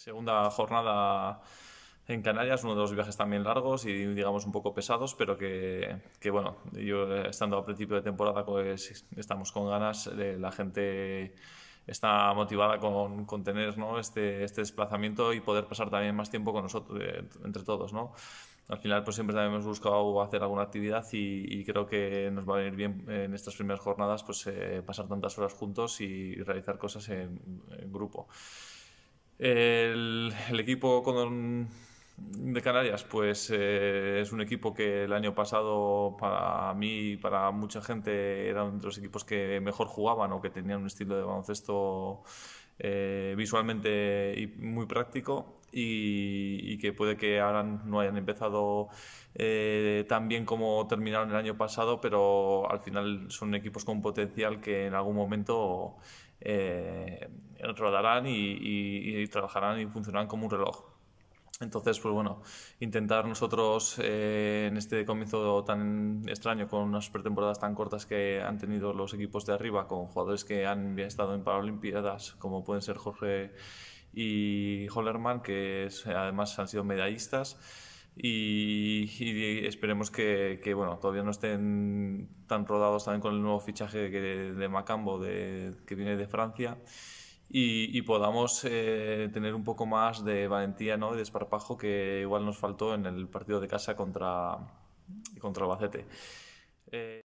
Segunda jornada en Canarias, uno de los viajes también largos y digamos un poco pesados, pero que, bueno, yo eh, estando a principio de temporada pues estamos con ganas, eh, la gente está motivada con, tener ¿no? este, este desplazamiento y poder pasar también más tiempo con nosotros, eh, entre todos, ¿no? Al final, pues siempre también hemos buscado hacer alguna actividad y, creo que nos va a venir bien en estas primeras jornadas pues pasar tantas horas juntos y realizar cosas en grupo. El, equipo con, de Canarias, pues eh, es un equipo que el año pasado para mí y para mucha gente eran de los equipos que mejor jugaban o que tenían un estilo de baloncesto eh, visualmente muy práctico y, que puede que ahora no hayan empezado eh, tan bien como terminaron el año pasado, pero al final son equipos con potencial que en algún momento rodarán y, trabajarán y funcionarán como un reloj. Entonces, pues bueno, intentar nosotros eh, en este comienzo tan extraño, con unas pretemporadas tan cortas que han tenido los equipos de arriba, con jugadores que han estado en Paralimpiadas, como pueden ser Jorge y Hollerman, que además han sido medallistas. Y, esperemos que, bueno todavía no estén tan rodados también con el nuevo fichaje de, Macambo que viene de Francia y, podamos eh, tener un poco más de valentía ¿no? y desparpajo que igual nos faltó en el partido de casa contra, contra Bacete. Eh,